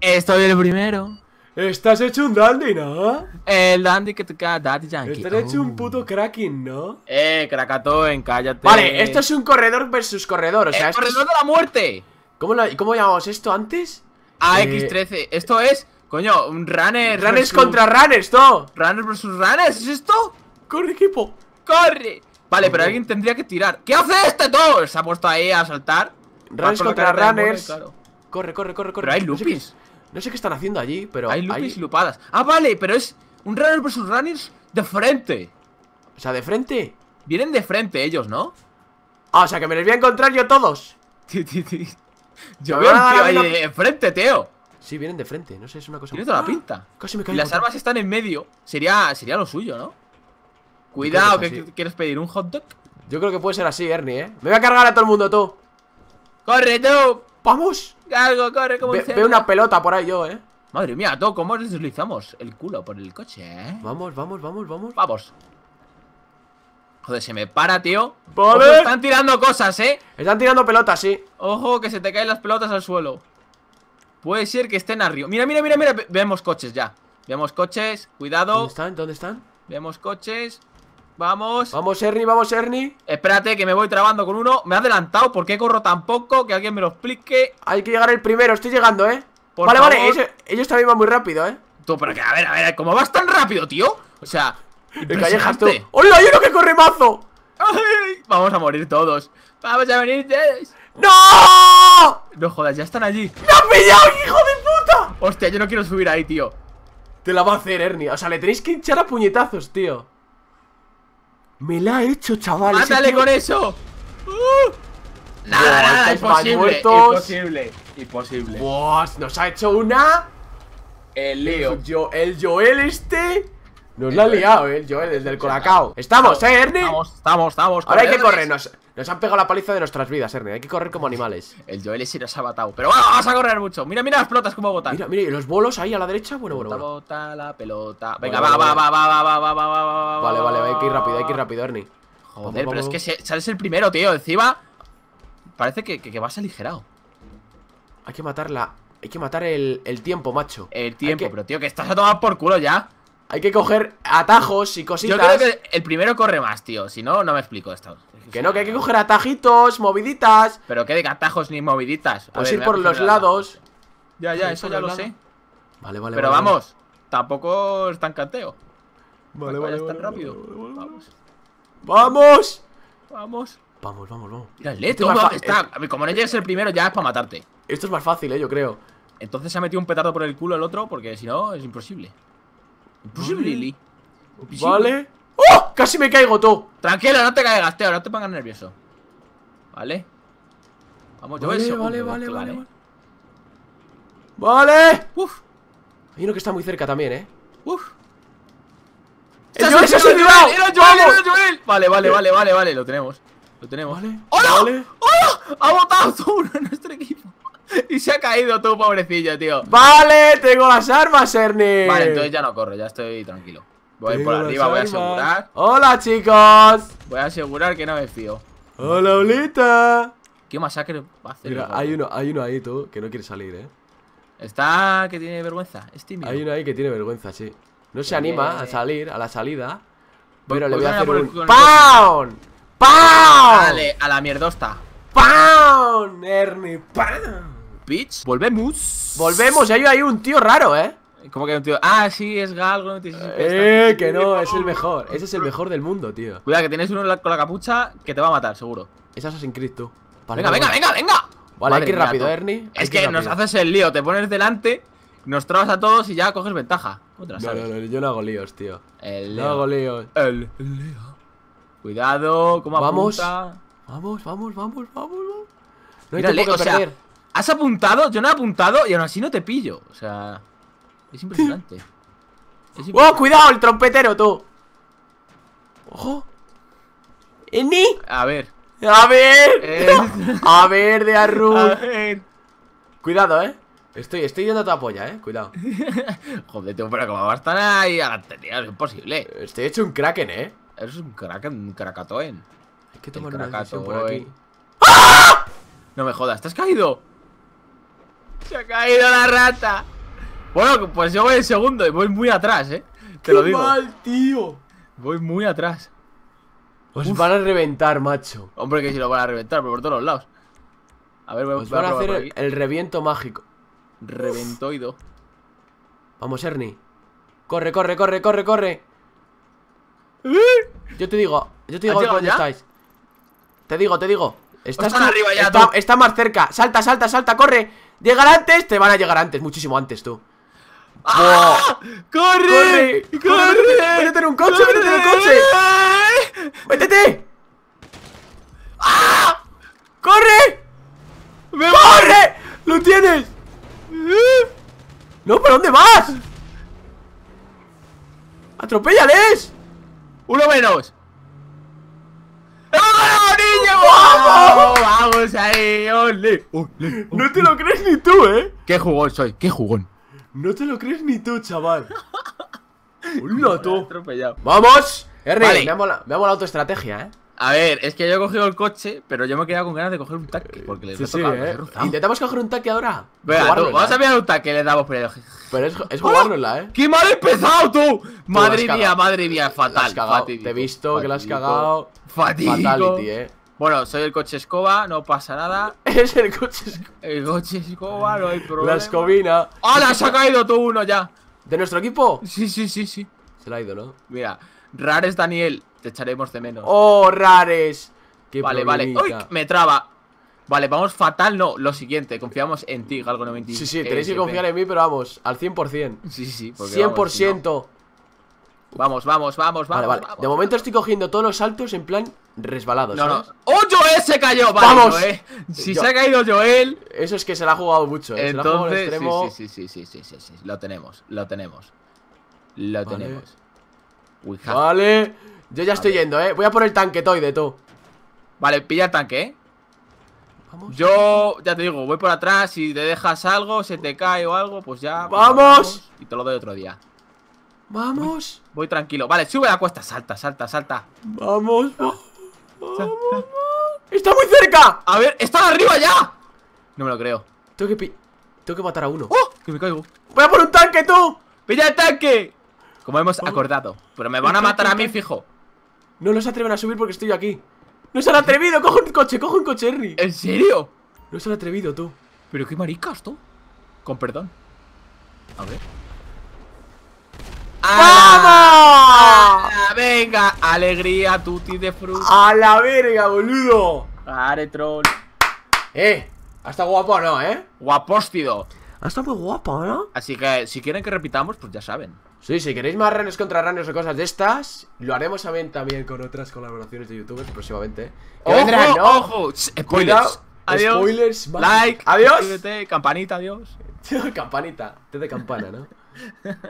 Estoy el primero. Estás hecho un dandy, ¿no? El dandy que te queda Daddy Yankee. Estás hecho un oh. puto Kraken, ¿no? Eh, Krakatoen, cállate. Vale, esto es un corredor versus corredor, o sea... ¡El corredor de la muerte! ¿Cómo, ¿Cómo llamamos esto antes? AX13, ah, eh, esto es... Coño, un runner Runners contra runners, ¿no? Runners versus runners, ¿es esto? ¡Corre, equipo! ¡Corre! Vale, pero alguien tendría que tirar ¿Qué hace este todo? Se ha puesto ahí a saltar Runners contra runners Corre, corre, corre, corre Pero hay lupis no sé qué están haciendo allí, pero... Hay lupis lupadas. ¡Ah, vale! Pero es un runner versus runners de frente. O sea, ¿de frente? Vienen de frente ellos, ¿no? Ah, o sea, que me los voy a encontrar yo todos. yo veo un tío de frente, teo. Sí, vienen de frente, no sé, es una cosa... Tiene toda la ¡Ah! pinta. Casi Las armas están en medio. Sería, sería lo suyo, ¿no? Cuidado, que quieres pedir un hot dog. Yo creo que puede ser así, Ernie, ¿eh? Me voy a cargar a todo el mundo, tú. ¡Corre, tú! ¡Vamos! Ve, una pelota por ahí yo, eh. Madre mía, todo cómo deslizamos el culo por el coche, eh. Vamos, vamos, vamos, vamos. Vamos. Joder, se me para, tío. Vale. están tirando cosas, eh. Están tirando pelotas, sí. Ojo, que se te caen las pelotas al suelo. Puede ser que estén arriba. Mira, mira, mira, mira. Vemos coches ya. Vemos coches. Cuidado. ¿Dónde están? ¿Dónde están? Vemos coches. Vamos. Vamos, Ernie, vamos, Ernie. Espérate, que me voy trabando con uno. Me ha adelantado. ¿Por qué corro tan poco? Que alguien me lo explique. Hay que llegar el primero. Estoy llegando, ¿eh? vale, vale. Ellos, también van muy rápido, ¿eh? Tú, pero que a ver, a ver. ¿Cómo vas tan rápido, tío? O sea, callejas tú. ¡Hola, hay uno que corre mazo! Ay, vamos a morir todos. Vamos a venir ¡No! No jodas, ya están allí. ¡Me han pillado, hijo de puta! Hostia, yo no quiero subir ahí, tío. Te la va a hacer, Ernie. O sea, le tenéis que hinchar a puñetazos, tío. Me la ha hecho, chavales! ¡Ándale con eso! ¡Uh! Nada, Buah, nada, imposible. Imposible, imposible. Buah, nos ha hecho una. El Leo. El, Joel este. Nos la ha liado, eh, el Joel, el del Colacao. Estamos, ¿eh, Ernie? Estamos, estamos, estamos. Ahora hay que correr. Nos, han pegado la paliza de nuestras vidas, Ernie. Hay que correr como animales. El Joel sí nos ha matado. Pero vamos a correr mucho. Mira, mira las pelotas como botan. Mira, mira, y los bolos ahí a la derecha. Bueno, bueno, bueno. pelota, la pelota. Venga, va, va, va, va, va, va, va, va, va, va. Vale, vale, hay que ir rápido, hay que ir rápido, Ernie. Joder, pero es que sales el primero, tío. Encima. Parece que, vas aligerado. Hay que matarla. Hay que matar el, tiempo, macho. El tiempo, pero tío, que estás a tomar por culo ya. Hay que coger atajos y cositas. Yo creo que el primero corre más, tío. Si no, no me explico esto. Que no, que hay que coger atajitos, moviditas. Pero que de atajos ni moviditas. A ir por los lados. Ya, ya, eso ya lo sé. Vale, vale, Pero vamos, tampoco es tan canteo. Vale, vale, vale, rápido. vamos. ¡Vamos! Vamos. Vamos, vamos, mira el es está, como no tienes el primero, ya es para matarte. Esto es más fácil, eh, yo creo. Entonces se ha metido un petardo por el culo el otro, porque si no, es imposible. Imposible, Lili. Vale. ¡Oh! Casi me caigo tú. Tranquilo, no te caigas, tío. no te pongas nervioso. Vale. Vamos, yo vale, vale, vale, vale, vale, vale. ¡Vale! ¡Uf! Hay uno que está muy cerca también, eh. ¡Uf! ¡Era Joel! Vale, vale, vale, vale, vale, lo tenemos. Lo tenemos. Vale. ¡Hola! ¡Hola! Ha botado uno en nuestro equipo. Y se ha caído todo, pobrecillo, tío. Vale, tengo las armas, Ernie. Vale, entonces ya no corro, ya estoy tranquilo. Voy por arriba, voy a asegurar. ¡Hola, chicos! Voy a asegurar que no me fío. ¡Hola, Olita! ¿Qué masacre va a hacer? Mira, hay uno, hay uno ahí, tú, que no quiere salir, eh. Está que tiene vergüenza, es tímido. Hay uno ahí que tiene vergüenza, sí. No se anima a salir, a la salida. Pues pero le pues voy a hacer un ¡Pound! ¡Pound! Dale, a la mierdosta. ¡Pound! Ernie, ¡Pound! Bitch, volvemos. Volvemos, hay, hay un tío raro, ¿eh? ¿Cómo que hay un tío? Ah, sí, es Galgo. No eh, que no, es el mejor. Ese es el mejor del mundo, tío. Cuidado, que tienes uno con la capucha que te va a matar, seguro. Es Assassin's Creed, tú. venga, venga, venga, venga. Vale, hay rápido, Ernie. Es que nos haces el lío, te pones delante, nos trabas a todos y ya coges ventaja no, no, no, yo no hago líos, tío. El No hago líos. El, Cuidado, como vamos, apunta? Vamos, vamos, vamos, vamos, No hay que has apuntado, yo no he apuntado y aún así no te pillo. O sea, es impresionante. ¡Oh, cuidado, el trompetero, tú! ¡Ojo! ¡Eni! A ver. A ver. Eh. A ver, de arru. Cuidado, eh. Estoy, estoy yendo a tu polla, eh. Cuidado. Joder, tío, pero como a estar ahí a la es imposible. Estoy hecho un kraken, eh. Eres un kraken, un krakatoen. Hay que tomar una por aquí. ¡Ah! No me jodas, ¿te has caído? Se ha caído la rata. Bueno, pues yo voy en segundo y voy muy atrás, eh. Te Qué lo digo. mal, tío! Voy muy atrás. Os van a reventar, macho. Hombre, que si lo van a reventar, pero por todos los lados. A ver, voy, van a, hacer el reviento mágico. Reventoido. Vamos, Ernie. Corre, corre, corre, corre, corre. ¿Eh? Yo te digo, yo te digo dónde estáis. Te digo, te digo. Pues Estás arriba ya, está, más cerca. Salta, salta, salta, corre. Llegar antes, te van a llegar antes, muchísimo antes tú. ¡Ah! ¡Corre! ¡Corre! ¡Corre! ¡Métete en un coche! ¡Métete en un coche! ¡Métete! ¡Ah! ¡Corre! ¡Corre! ¡Lo tienes! ¡No, pero dónde vas? ¡Atropéllales! ¡Uno menos! ¡Oh, niño! ¡Vamos! ¡Vamos ahí! ¡Ole! No te lo crees ni tú, ¿eh? ¡Qué jugón soy! ¡Qué jugón! No te lo crees ni tú, chaval. ¡Hola, tú! ¡Vamos! vale. me, ha me ha molado tu estrategia, ¿eh? A ver, es que yo he cogido el coche, pero yo me he quedado con ganas de coger un taque. Porque le eh. Intentamos coger un taque ahora. Venga, vamos a ¿eh? pillar un taque, le damos por Pero es, es jugárnosla, ¿eh? ¡Qué mal empezado tú! Madre mía, madre mía, fatal. Te he visto que la has cagado. fatal. Fatality, eh. Bueno, soy el coche escoba, no pasa nada. Es el coche escoba. El coche escoba, no hay problema. La escobina. ¡Hala! Se ha caído tú uno ya. ¿De nuestro equipo? Sí, sí, sí, sí. Se la ha ido, ¿no? Mira. Rares, Daniel, te echaremos de menos. ¡Oh, Rares! vale, vale. ¡Uy! Me traba. Vale, vamos fatal, no, lo siguiente, confiamos en ti, Galgo 91 Sí, sí, tenéis que confiar en mí, pero vamos, al 100%. Sí, sí, sí. 100%. Vamos, vamos, vamos, vamos, vale, De momento estoy cogiendo todos los saltos en plan resbalados. No, ¡Oh, Joel se cayó! ¡Vamos! Si se ha caído Joel. Eso es que se la ha jugado mucho, Entonces, sí, sí, sí, sí, sí, sí, sí, sí, lo tenemos, lo tenemos. Lo tenemos. Vale. Yo ya estoy yendo, ¿eh? Voy a por el de tú. Vale, pilla el tanque, ¿eh? Yo, ya te digo, voy por atrás. Si te dejas algo, se te cae o algo, pues ya. Pues ¡Vamos! y te lo doy otro día. ¡Vamos! Voy, tranquilo. Vale, sube la cuesta. Salta, salta, salta. ¡Vamos! Ah, ¡Vamos! ¡Está muy cerca! A ver, ¡está arriba ya! No me lo creo. Tengo que, Tengo que matar a uno. ¡Oh! Que me caigo. ¡Voy a por un tanque, tú! ¡Pilla el tanque! Como hemos acordado. Pero me van a matar a mí, fijo. No los atreven a subir porque estoy aquí. ¡No se han atrevido! cojo un coche! cojo un coche, Henry! ¿En serio? No se han atrevido, tú. Pero qué maricas, tú. Con perdón. A ver. ¡Ah! ¡Vamos! venga, alegría, tutti de fruta. ¡A la verga, boludo! Are troll. Eh, hasta guapo no, ¿eh? Guapóstido. Ha ah, está muy guapa, ¿no? Así que si quieren que repitamos, pues ya saben. Sí, si queréis más ranos contra ranes o cosas de estas, lo haremos también, también con otras colaboraciones de youtubers próximamente. ¡Ojo, vendrán, ojo! Spoilers. Adiós. Spoilers. Like. Adiós. Campanita, adiós. campanita. Te de campana, ¿no?